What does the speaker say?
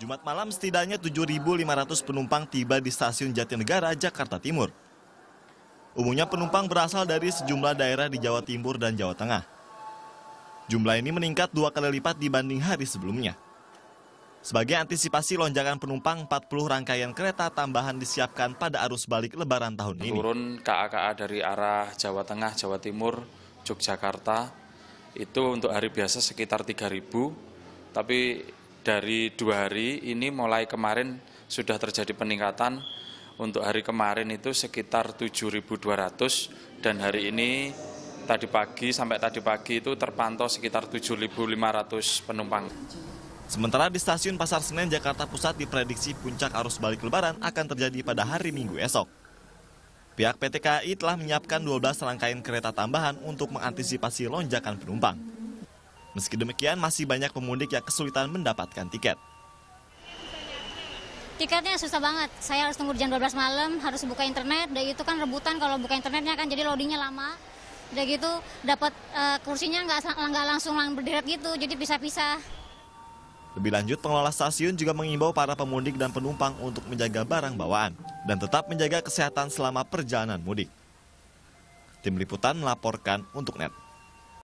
Jumat malam setidaknya 7.500 penumpang tiba di stasiun Jatinegara, Jakarta Timur. Umumnya penumpang berasal dari sejumlah daerah di Jawa Timur dan Jawa Tengah. Jumlah ini meningkat dua kali lipat dibanding hari sebelumnya. Sebagai antisipasi lonjakan penumpang, 40 rangkaian kereta tambahan disiapkan pada arus balik lebaran tahun ini. Turun KAKA dari arah Jawa Tengah, Jawa Timur, Yogyakarta, itu untuk hari biasa sekitar 3.000, tapi dari dua hari ini mulai kemarin sudah terjadi peningkatan untuk hari kemarin itu sekitar 7.200 dan hari ini tadi pagi sampai tadi pagi itu terpantau sekitar 7.500 penumpang. Sementara di stasiun Pasar Senen Jakarta Pusat diprediksi puncak arus balik lebaran akan terjadi pada hari Minggu esok. Pihak PT KAI telah menyiapkan 12 rangkaian kereta tambahan untuk mengantisipasi lonjakan penumpang. Meski demikian, masih banyak pemudik yang kesulitan mendapatkan tiket. Tiketnya susah banget. Saya harus tunggu jam 12 malam, harus buka internet. Dan itu kan rebutan kalau buka internetnya kan jadi loadingnya lama. Dan gitu dapat e, kursinya nggak langsung, langsung berderet gitu, jadi pisah-pisah. Lebih lanjut, pengelola stasiun juga mengimbau para pemudik dan penumpang untuk menjaga barang bawaan dan tetap menjaga kesehatan selama perjalanan mudik. Tim liputan melaporkan untuk net.